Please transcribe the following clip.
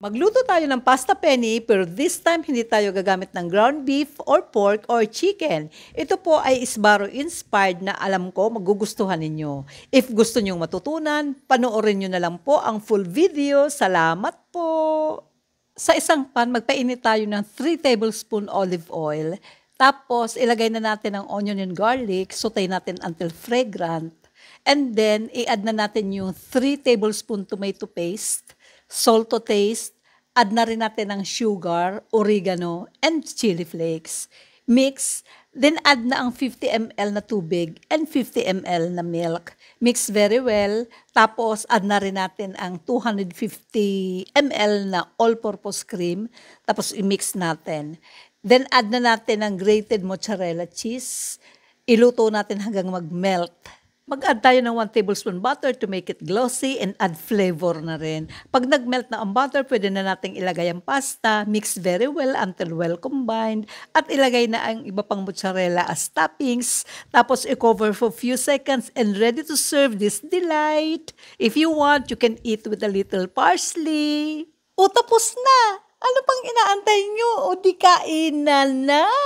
Magluto tayo ng pasta penny pero this time hindi tayo gagamit ng ground beef or pork or chicken. Ito po ay Isbaro inspired na alam ko magugustuhan ninyo. If gusto nyong matutunan, panoorin nyo na lang po ang full video. Salamat po! Sa isang pan, magpainit tayo ng 3 tablespoon olive oil. Tapos, ilagay na natin ang onion and garlic. Sutay natin until fragrant. And then, i-add na natin yung 3 tablespoon tomato paste salt to taste, add na rin natin ng sugar, oregano, and chili flakes. Mix, then add na ang 50 ml na tubig and 50 ml na milk. Mix very well, tapos add na rin natin ang 250 ml na all-purpose cream, tapos i-mix natin. Then add na natin ang grated mozzarella cheese, iluto natin hanggang mag-melt. Mag-add tayo ng 1 tablespoon butter to make it glossy and add flavor na rin. Pag nagmelt na ang butter, pwede na nating ilagay ang pasta, mix very well until well combined, at ilagay na ang iba pang mozzarella as toppings. Tapos i-cover for few seconds and ready to serve this delight. If you want, you can eat with a little parsley. O tapos na! Ano pang inaantay nyo? O di kainan na!